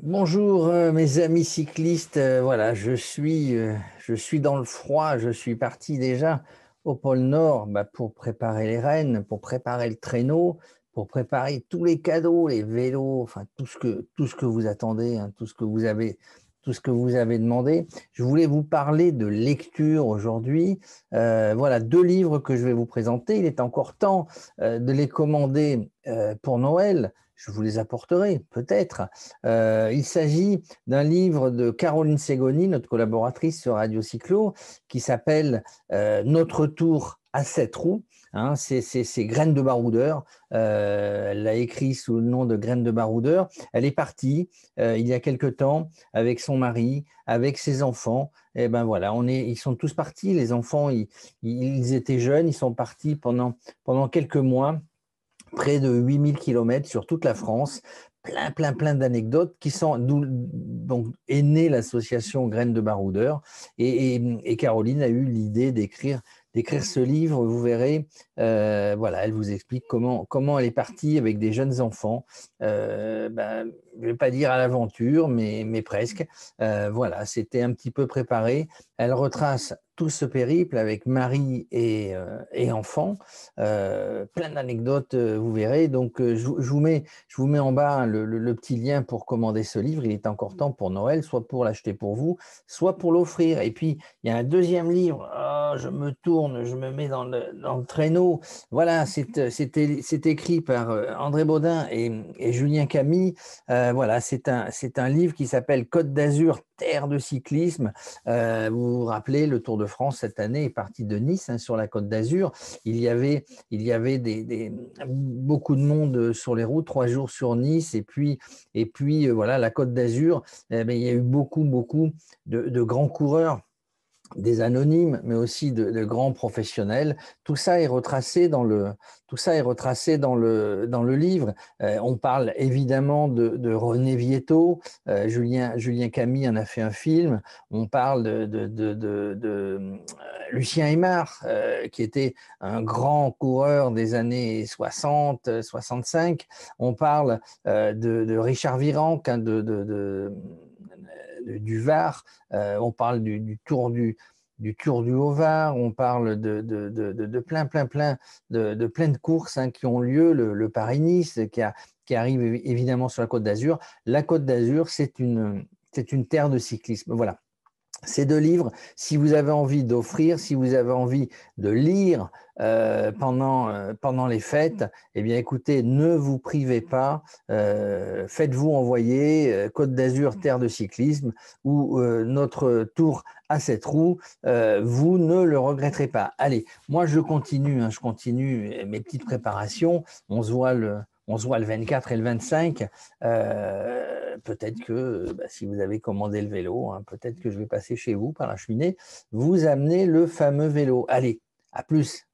Bonjour euh, mes amis cyclistes. Euh, voilà, je suis, euh, je suis dans le froid. Je suis parti déjà au pôle Nord bah, pour préparer les rennes, pour préparer le traîneau, pour préparer tous les cadeaux, les vélos, enfin tout ce que, tout ce que vous attendez, hein, tout ce que vous avez tout ce que vous avez demandé. Je voulais vous parler de lecture aujourd'hui. Euh, voilà deux livres que je vais vous présenter. Il est encore temps euh, de les commander euh, pour Noël. Je vous les apporterai peut-être. il s'agit d'un livre de Caroline Ségoni, notre collaboratrice sur Radio Cyclo, qui s'appelle Notre tour à cette roue. Hein, c'est Graines de baroudeur. Euh, elle l'a écrit sous le nom de Graines de baroudeur. Elle est partie euh, il y a quelque temps avec son mari, avec ses enfants. Et eh ben voilà, on est, ils sont tous partis. Les enfants, ils, étaient jeunes, ils sont partis pendant, pendant quelques mois près de 8000 km sur toute la France, plein, plein, plein d'anecdotes qui sont. Donc, est née l'association Graines de Baroudeur et, Caroline a eu l'idée d'écrire d'écrire ce livre, vous verrez, euh, voilà, elle vous explique comment, comment elle est partie avec des jeunes enfants, euh, ben, je ne vais pas dire à l'aventure, mais, presque. Euh, voilà, c'était un petit peu préparé. Elle retrace tout ce périple avec Marie et, et enfants, plein d'anecdotes, vous verrez. Donc, je, vous mets, je vous mets en bas le, petit lien pour commander ce livre. Il est encore temps pour Noël, soit pour l'acheter pour vous, soit pour l'offrir. Et puis, il y a un deuxième livre je me tourne, je me mets dans le, traîneau. Voilà, c'est euh, écrit par euh, André Baudin et, Julien Camille. Euh, voilà, c'est un, livre qui s'appelle Côte d'Azur, terre de cyclisme. vous vous rappelez, le Tour de France cette année est parti de Nice hein, sur la Côte d'Azur. Il y avait, beaucoup de monde sur les routes, trois jours sur Nice et puis, et puis voilà, la Côte d'Azur. Eh ben, il y a eu beaucoup, beaucoup de grands coureurs des anonymes, mais aussi de, grands professionnels. Tout ça est retracé dans le, tout ça est retracé dans le, dans le livre. Euh, on parle évidemment de, René Vietto, euh, Julien, Julien Camille en a fait un film. On parle de, de, euh, Lucien Aymar, qui était un grand coureur des années 60, 65. On parle de, Richard Viran hein, de du Var, euh, on parle du, Tour du, Tour du Haut-Var, on parle de, plein, plein, plein, de, plein de courses hein, qui ont lieu, le, Paris-Nice qui, arrive évidemment sur la Côte d'Azur. La Côte d'Azur, c'est une, une terre de cyclisme. Voilà, ces deux livres, si vous avez envie d'offrir, si vous avez envie de lire euh, pendant, euh, pendant les fêtes, eh bien écoutez, ne vous privez pas, euh, faites-vous envoyer Côte d'Azur, Terre de cyclisme ou notre tour à cette roue, vous ne le regretterez pas. Allez, moi je continue, hein, je continue mes petites préparations, on se voit le, on se voit le 24 et le 25. Euh, peut-être que bah, si vous avez commandé le vélo, hein, peut-être que je vais passer chez vous par la cheminée, vous amenez le fameux vélo. Allez, à plus.